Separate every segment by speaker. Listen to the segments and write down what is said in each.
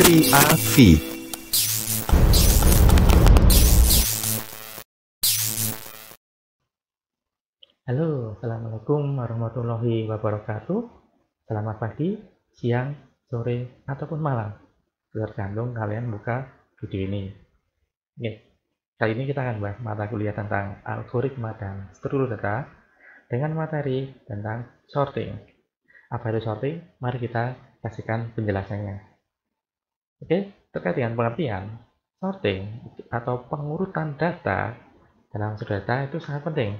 Speaker 1: Putri Afi Halo, Assalamualaikum warahmatullahi wabarakatuh Selamat pagi, siang, sore, ataupun malam kandung kalian buka video ini Oke, kali ini kita akan bahas mata kuliah tentang algoritma dan struktur data dengan materi tentang sorting. Apa itu sorting? Mari kita kasihkan penjelasannya. Oke, terkait dengan pengertian, sorting atau pengurutan data dalam satu data itu sangat penting.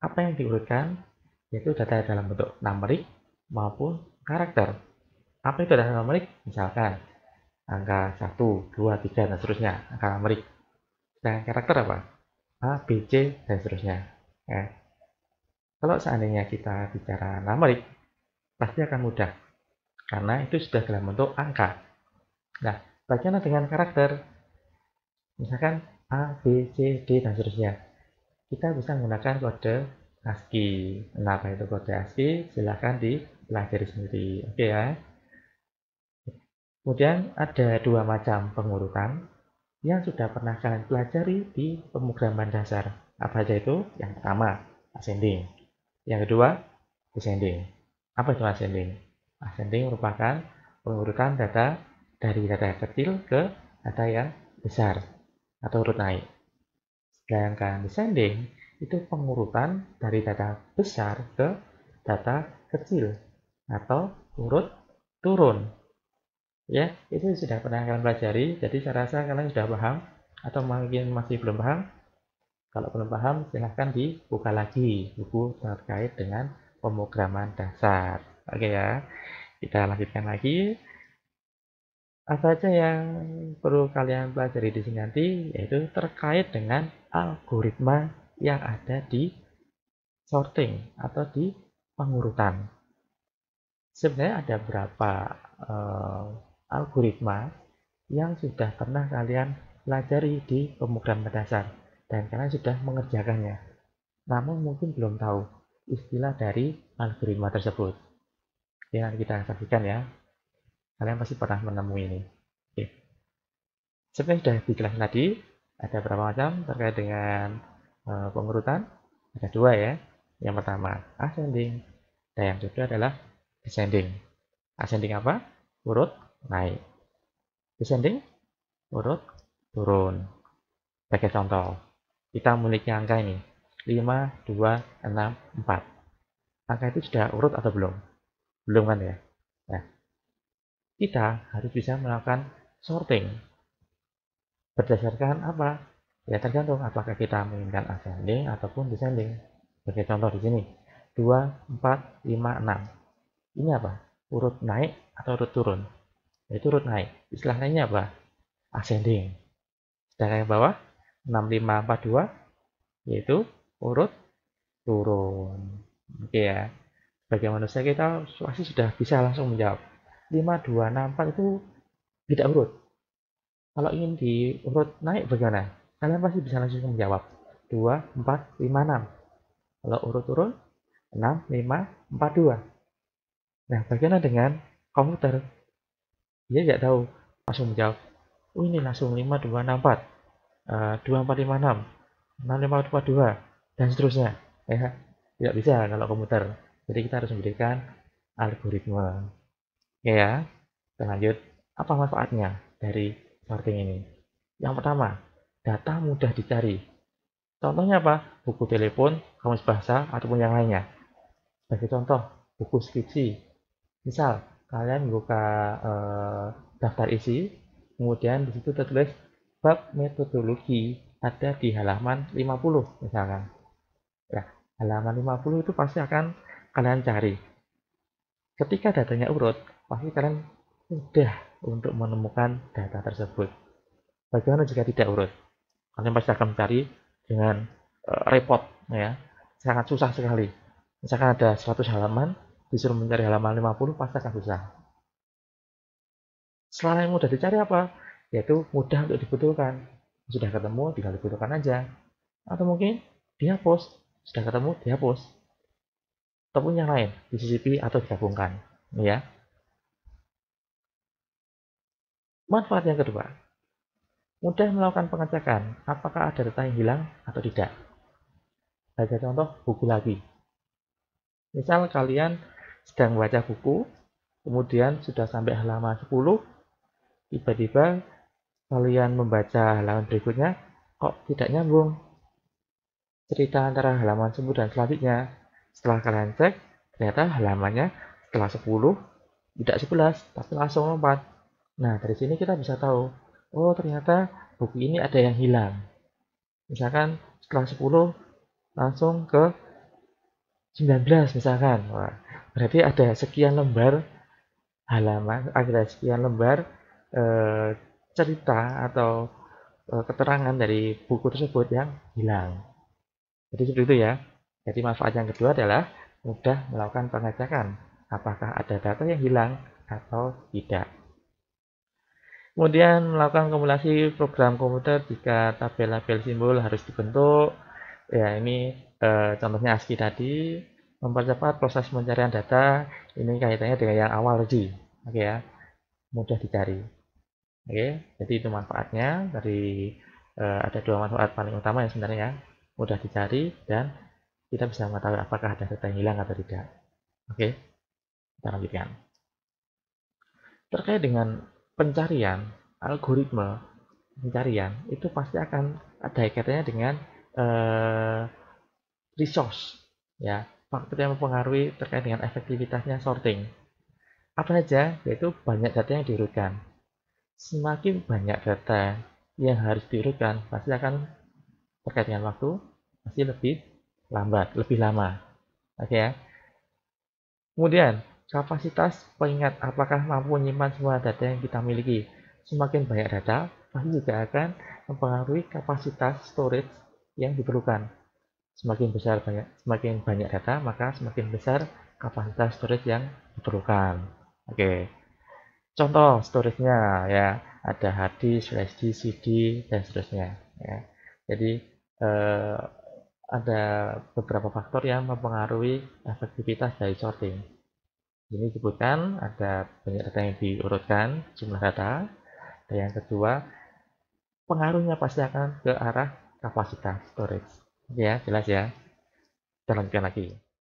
Speaker 1: Apa yang diurutkan yaitu data dalam bentuk numerik maupun karakter. Apa itu data numerik? Misalkan angka 1, 2, 3, dan seterusnya, angka numerik. Dan karakter apa? A, B, C, dan seterusnya. Ya. Kalau seandainya kita bicara numerik, pasti akan mudah. Karena itu sudah dalam bentuk angka Nah, bagaimana dengan karakter? Misalkan A, B, C, D, dan seterusnya. Kita bisa menggunakan kode ASCII. Kenapa itu kode ASCII? Silahkan dipelajari sendiri. Oke ya. Kemudian ada dua macam pengurutan yang sudah pernah kalian pelajari di pemrograman dasar. Apa saja itu? Yang pertama, ascending. Yang kedua, descending. Apa itu ascending? Ascending merupakan pengurutan data dari data yang kecil ke data yang besar atau urut naik. Sedangkan descending itu pengurutan dari data besar ke data kecil atau urut turun. Ya, itu sudah pernah kalian pelajari, jadi saya rasa kalian sudah paham atau mungkin masih belum paham. Kalau belum paham, silahkan dibuka lagi buku terkait dengan pemrograman dasar. Oke ya, kita lanjutkan lagi apa saja yang perlu kalian pelajari di sini nanti yaitu terkait dengan algoritma yang ada di sorting atau di pengurutan. Sebenarnya ada berapa uh, algoritma yang sudah pernah kalian pelajari di pemrograman dasar dan kalian sudah mengerjakannya. Namun mungkin belum tahu istilah dari algoritma tersebut. Yang nanti kita saksikan ya. Kalian pasti pernah menemui ini. Oke. Seperti sudah dijelaskan tadi, ada berapa macam terkait dengan e, pengurutan? Ada dua ya. Yang pertama ascending, dan yang kedua adalah descending. Ascending apa? Urut naik. Descending urut turun. Sebagai contoh, kita memiliki angka ini 5, 2, 6, 4. Angka itu sudah urut atau belum? Belum kan ya? Nah, kita harus bisa melakukan sorting berdasarkan apa ya tergantung apakah kita menginginkan ascending ataupun descending sebagai contoh di sini 2 4 5 6 ini apa urut naik atau urut turun itu urut naik istilah lainnya apa ascending sedangkan yang bawah 6542 yaitu urut turun oke ya sebagai manusia kita pasti sudah bisa langsung menjawab 5, 2, 6, 4 itu tidak urut. Kalau ingin diurut naik bagaimana? Kalian pasti bisa langsung menjawab. 2, 4, 5, 6. Kalau urut turun, 6, 5, 4, 2. Nah, bagaimana dengan komputer? Dia tidak tahu. Langsung menjawab. Oh, ini langsung 5, 2, 6, 4. Uh, 2, 4, 5, 6. 6, 5, 4, 2. Dan seterusnya. Ya, tidak bisa kalau komputer. Jadi kita harus memberikan algoritma. Iya ya kita lanjut apa manfaatnya dari sorting ini yang pertama data mudah dicari contohnya apa buku telepon kamus bahasa ataupun yang lainnya sebagai contoh buku skripsi misal kalian buka eh, daftar isi kemudian di situ tertulis bab metodologi ada di halaman 50 misalkan ya halaman 50 itu pasti akan kalian cari ketika datanya urut pasti kalian mudah untuk menemukan data tersebut. Bagaimana jika tidak urut? Kalian pasti akan mencari dengan uh, repot, ya, sangat susah sekali. Misalkan ada 100 halaman, disuruh mencari halaman 50, pasti akan susah. Selain mudah dicari apa? Yaitu mudah untuk dibutuhkan. Sudah ketemu, tinggal dibutuhkan aja. Atau mungkin dihapus, sudah ketemu, dihapus. Ataupun yang lain, di disisipi atau digabungkan. Ya, Manfaat yang kedua, mudah melakukan pengecekan apakah ada data yang hilang atau tidak. Baca contoh, buku lagi. Misal kalian sedang baca buku, kemudian sudah sampai halaman 10, tiba-tiba kalian membaca halaman berikutnya, kok tidak nyambung. Cerita antara halaman 10 dan selanjutnya. Setelah kalian cek, ternyata halamannya setelah 10, tidak 11, tapi langsung 4. Nah, dari sini kita bisa tahu, oh ternyata buku ini ada yang hilang. Misalkan setelah 10 langsung ke 19 misalkan. Wah, berarti ada sekian lembar halaman, ada sekian lembar eh, cerita atau eh, keterangan dari buku tersebut yang hilang. Jadi seperti itu ya. Jadi manfaat yang kedua adalah mudah melakukan pengecekan apakah ada data yang hilang atau tidak. Kemudian melakukan kumulasi program komputer jika tabel-tabel simbol harus dibentuk. Ya, ini e, contohnya ASCII tadi. Mempercepat proses pencarian data. Ini kaitannya dengan yang awal tadi. Oke ya. Mudah dicari. Oke, jadi itu manfaatnya dari e, ada dua manfaat paling utama yang sebenarnya ya. Mudah dicari dan kita bisa mengetahui apakah ada data yang hilang atau tidak. Oke. Kita lanjutkan. Terkait dengan pencarian algoritma pencarian itu pasti akan ada kaitannya dengan eh, resource ya faktor yang mempengaruhi terkait dengan efektivitasnya sorting apa saja yaitu banyak data yang diurutkan semakin banyak data yang harus diurutkan pasti akan terkait dengan waktu pasti lebih lambat lebih lama oke okay, ya kemudian Kapasitas pengingat apakah mampu menyimpan semua data yang kita miliki. Semakin banyak data, pasti juga akan mempengaruhi kapasitas storage yang diperlukan. Semakin besar banyak, semakin banyak data, maka semakin besar kapasitas storage yang diperlukan. Oke. Contoh storage-nya ya, ada hard disk, flash disk, CD dan seterusnya ya. Jadi eh, ada beberapa faktor yang mempengaruhi efektivitas dari sorting. Ini disebutkan ada banyak data yang diurutkan, jumlah data. Dan yang kedua, pengaruhnya pasti akan ke arah kapasitas storage. Ya, jelas ya. Kita lanjutkan lagi.